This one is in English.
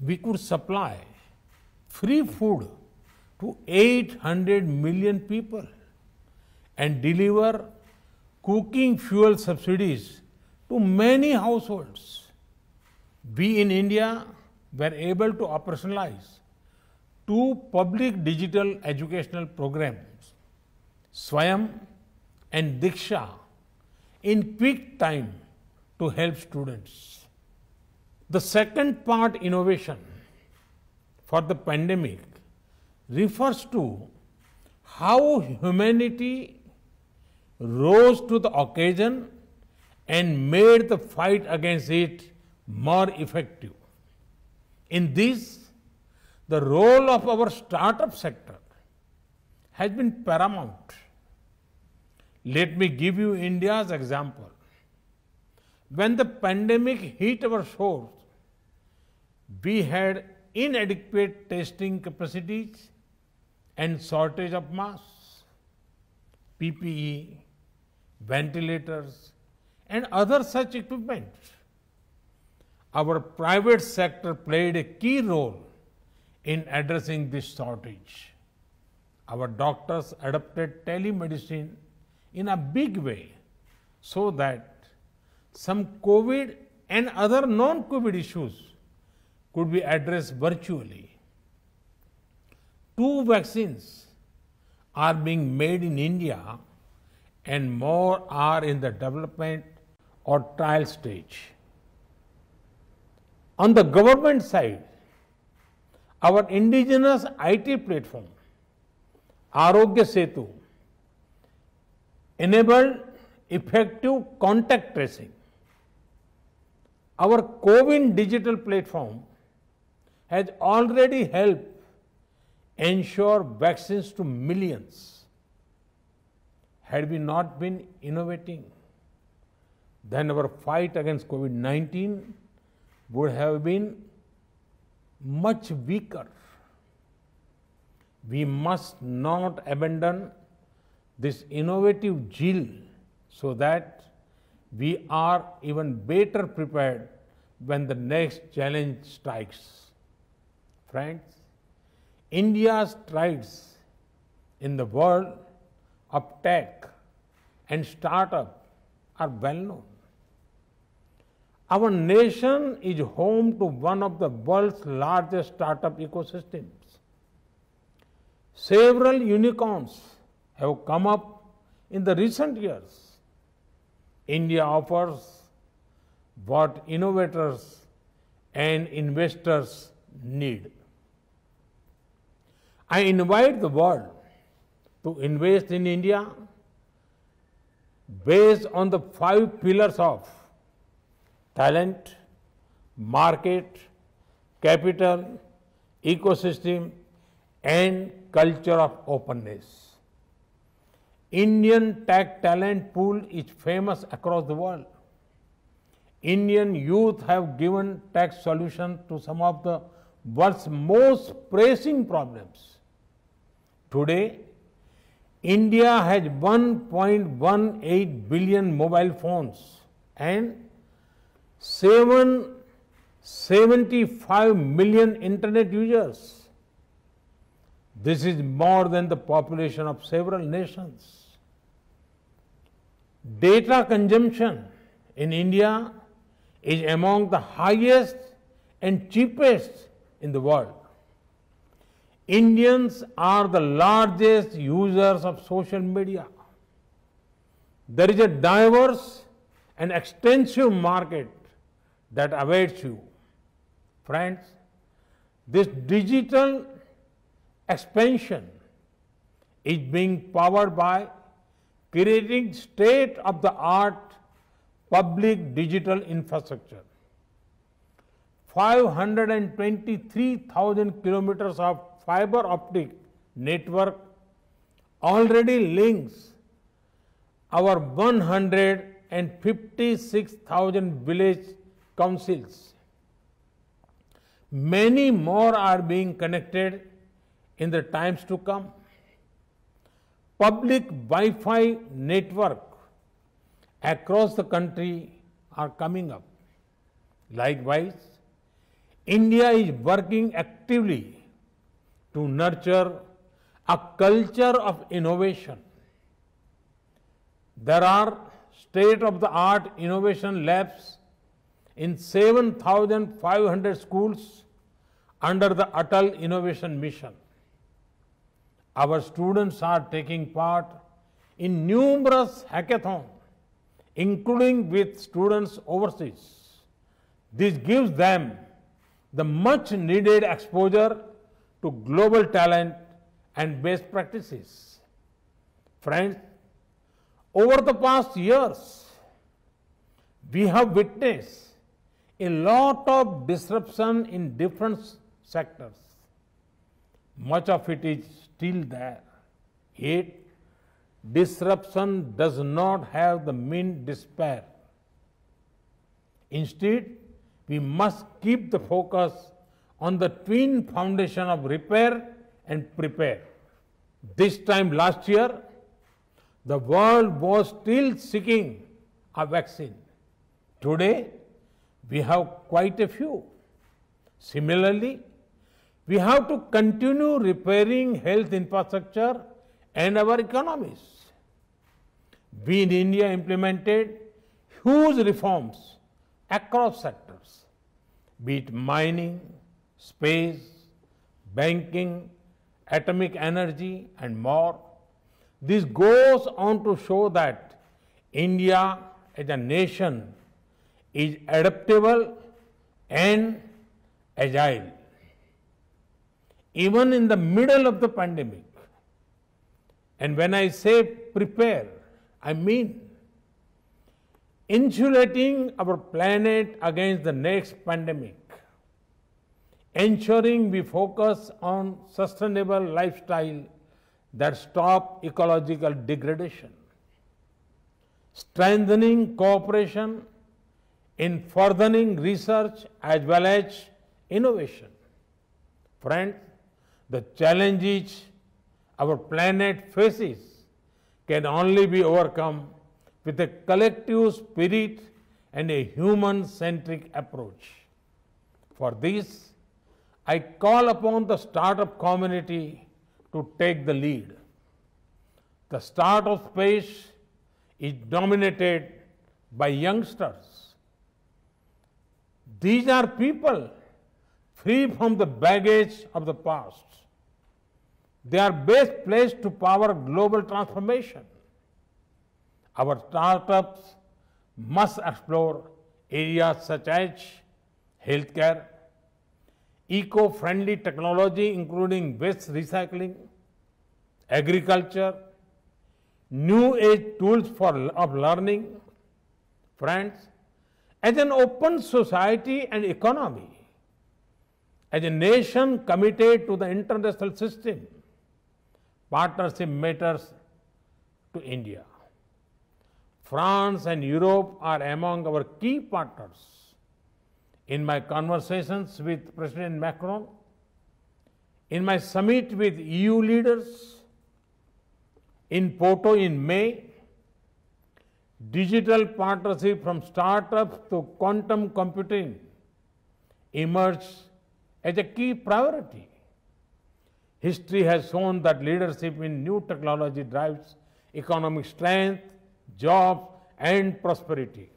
we could supply free food to 800 million people and deliver cooking fuel subsidies to many households. We in India were able to operationalize two public digital educational programs, Swayam and Diksha, in quick time to help students. The second part, innovation for the pandemic, refers to how humanity rose to the occasion and made the fight against it more effective. In this, the role of our startup sector has been paramount. Let me give you India's example. When the pandemic hit our shores, we had inadequate testing capacities and shortage of masks, PPE, ventilators, and other such equipment. Our private sector played a key role in addressing this shortage. Our doctors adopted telemedicine in a big way so that some COVID and other non COVID issues could be addressed virtually. Two vaccines are being made in India and more are in the development or trial stage. On the government side, our indigenous IT platform, Arogya Setu, enabled effective contact tracing. Our COVID digital platform has already helped ensure vaccines to millions. Had we not been innovating, then our fight against COVID 19 would have been much weaker. We must not abandon this innovative zeal so that we are even better prepared when the next challenge strikes. Friends, India's strides in the world of tech and startup are well known. Our nation is home to one of the world's largest startup ecosystems. Several unicorns have come up in the recent years. India offers what innovators and investors need. I invite the world to invest in India based on the five pillars of talent, market, capital, ecosystem, and culture of openness. Indian tech talent pool is famous across the world. Indian youth have given tech solutions to some of the world's most pressing problems. Today, India has 1.18 billion mobile phones and 775 million internet users. This is more than the population of several nations. Data consumption in India is among the highest and cheapest in the world. Indians are the largest users of social media. There is a diverse and extensive market that awaits you. Friends, this digital expansion is being powered by creating state of the art public digital infrastructure. 523,000 kilometers of fiber optic network already links our 156,000 village councils. Many more are being connected in the times to come. Public Wi Fi network across the country are coming up. Likewise, India is working actively to nurture a culture of innovation. There are state of the art innovation labs in 7,500 schools under the Atal Innovation Mission. Our students are taking part in numerous hackathons, including with students overseas. This gives them the much needed exposure to global talent and best practices. Friends, over the past years, we have witnessed a lot of disruption in different sectors. Much of it is still there. Yet, disruption does not have the mean despair. Instead, we must keep the focus on the twin foundation of repair and prepare. This time last year, the world was still seeking a vaccine. Today, we have quite a few. Similarly, we have to continue repairing health infrastructure and our economies. We in India implemented huge reforms across sectors, be it mining, space, banking, atomic energy and more. This goes on to show that India as a nation is adaptable and agile. Even in the middle of the pandemic, and when I say prepare, I mean insulating our planet against the next pandemic ensuring we focus on sustainable lifestyle that stop ecological degradation, strengthening cooperation in furthering research as well as innovation. Friends, the challenges our planet faces can only be overcome with a collective spirit and a human-centric approach. For this, I call upon the startup community to take the lead. The startup space is dominated by youngsters. These are people free from the baggage of the past. They are best placed to power global transformation. Our startups must explore areas such as healthcare, eco-friendly technology including waste recycling, agriculture, new age tools for, of learning, friends, as an open society and economy, as a nation committed to the international system, partnership matters to India. France and Europe are among our key partners in my conversations with President Macron, in my summit with EU leaders in Porto in May, digital partnership from startups to quantum computing emerged as a key priority. History has shown that leadership in new technology drives economic strength, jobs, and prosperity.